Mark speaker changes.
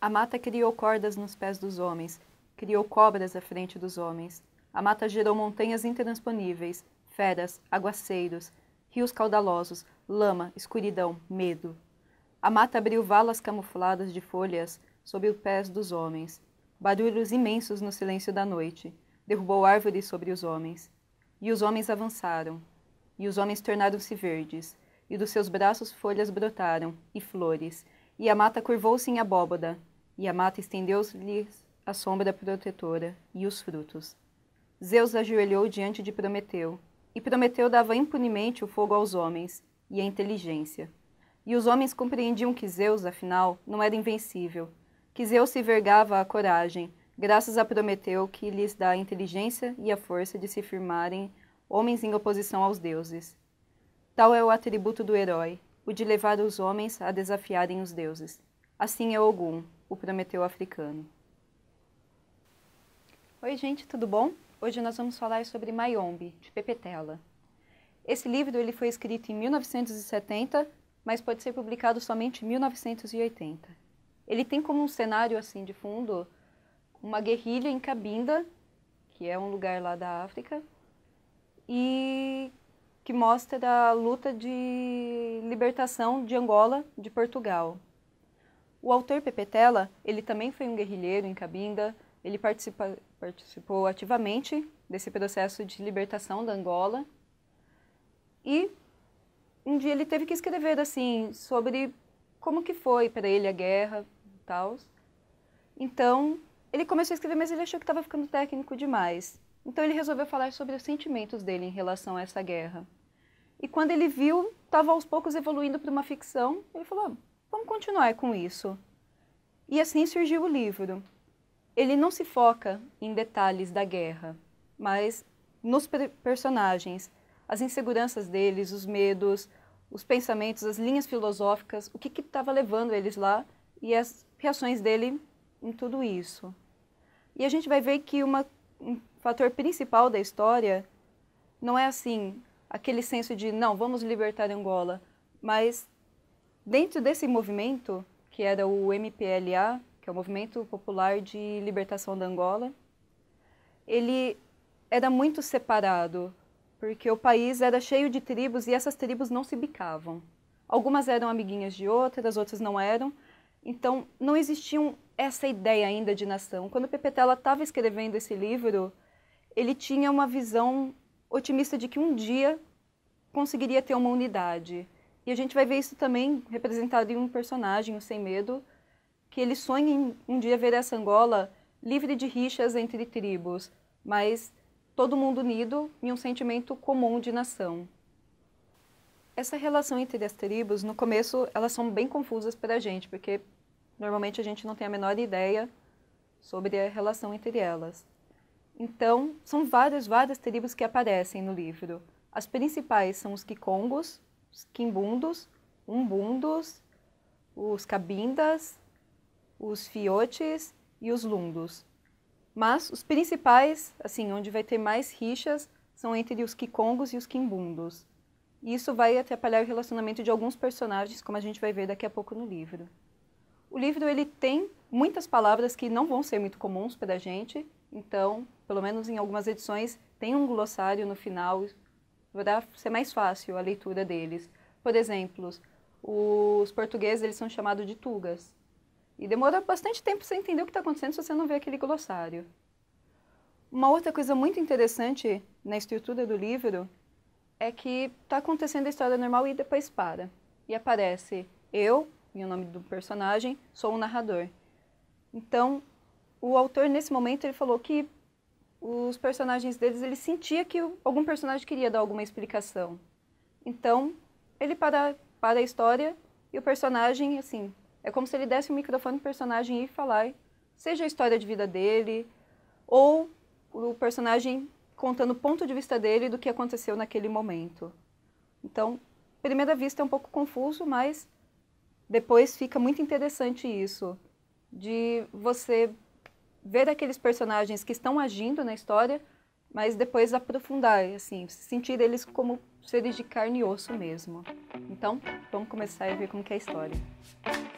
Speaker 1: A mata criou cordas nos pés dos homens, criou cobras à frente dos homens. A mata gerou montanhas intransponíveis, feras, aguaceiros, rios caudalosos, lama, escuridão, medo. A mata abriu valas camufladas de folhas sob os pés dos homens, barulhos imensos no silêncio da noite, derrubou árvores sobre os homens. E os homens avançaram, e os homens tornaram-se verdes, e dos seus braços folhas brotaram, e flores, e a mata curvou-se em abóboda, e a mata estendeu lhes a sombra protetora e os frutos. Zeus ajoelhou diante de Prometeu, e Prometeu dava impunemente o fogo aos homens e a inteligência. E os homens compreendiam que Zeus, afinal, não era invencível, que Zeus se vergava à coragem, graças a Prometeu que lhes dá a inteligência e a força de se firmarem homens em oposição aos deuses. Tal é o atributo do herói, o de levar os homens a desafiarem os deuses. Assim é Ogum, o Prometeu africano. Oi, gente, tudo bom? Hoje nós vamos falar sobre Mayombe, de Pepetela. Esse livro ele foi escrito em 1970 mas pode ser publicado somente em 1980. Ele tem como um cenário assim de fundo uma guerrilha em Cabinda, que é um lugar lá da África, e que mostra a luta de libertação de Angola de Portugal. O autor Pepetela, ele também foi um guerrilheiro em Cabinda, ele participa, participou ativamente desse processo de libertação da Angola e um dia ele teve que escrever assim sobre como que foi para ele a guerra e tal. Então, ele começou a escrever, mas ele achou que estava ficando técnico demais. Então ele resolveu falar sobre os sentimentos dele em relação a essa guerra. E quando ele viu, estava aos poucos evoluindo para uma ficção, ele falou: ah, "Vamos continuar com isso". E assim surgiu o livro. Ele não se foca em detalhes da guerra, mas nos personagens, as inseguranças deles, os medos, os pensamentos, as linhas filosóficas, o que estava levando eles lá e as reações dele em tudo isso. E a gente vai ver que uma, um fator principal da história não é assim, aquele senso de não, vamos libertar Angola, mas dentro desse movimento, que era o MPLA, que é o Movimento Popular de Libertação da Angola, ele era muito separado porque o país era cheio de tribos e essas tribos não se bicavam. Algumas eram amiguinhas de outras, outras não eram. Então, não existia essa ideia ainda de nação. Quando o Pepetela estava escrevendo esse livro, ele tinha uma visão otimista de que um dia conseguiria ter uma unidade. E a gente vai ver isso também representado em um personagem, o Sem Medo, que ele sonha em um dia ver essa Angola livre de rixas entre tribos, mas todo mundo unido em um sentimento comum de nação. Essa relação entre as tribos, no começo, elas são bem confusas para a gente, porque normalmente a gente não tem a menor ideia sobre a relação entre elas. Então, são várias, várias tribos que aparecem no livro. As principais são os Kikongos, os Quimbundos, Umbundos, os Cabindas, os Fiotes e os Lundos. Mas os principais, assim, onde vai ter mais rixas, são entre os Kikongos e os Kimbundos. Isso vai atrapalhar o relacionamento de alguns personagens, como a gente vai ver daqui a pouco no livro. O livro ele tem muitas palavras que não vão ser muito comuns para a gente, então, pelo menos em algumas edições, tem um glossário no final vai ser mais fácil a leitura deles. Por exemplo, os portugueses eles são chamados de tugas. E demora bastante tempo para você entender o que está acontecendo se você não vê aquele glossário. Uma outra coisa muito interessante na estrutura do livro é que está acontecendo a história normal e depois para. E aparece eu, e o nome do personagem, sou o narrador. Então, o autor, nesse momento, ele falou que os personagens deles, ele sentia que algum personagem queria dar alguma explicação. Então, ele para, para a história e o personagem, assim, é como se ele desse o um microfone para o personagem e falar, seja a história de vida dele, ou o personagem contando o ponto de vista dele do que aconteceu naquele momento. Então, primeira vista é um pouco confuso, mas depois fica muito interessante isso, de você ver aqueles personagens que estão agindo na história, mas depois aprofundar, assim, sentir eles como seres de carne e osso mesmo. Então, vamos começar a ver como é a história.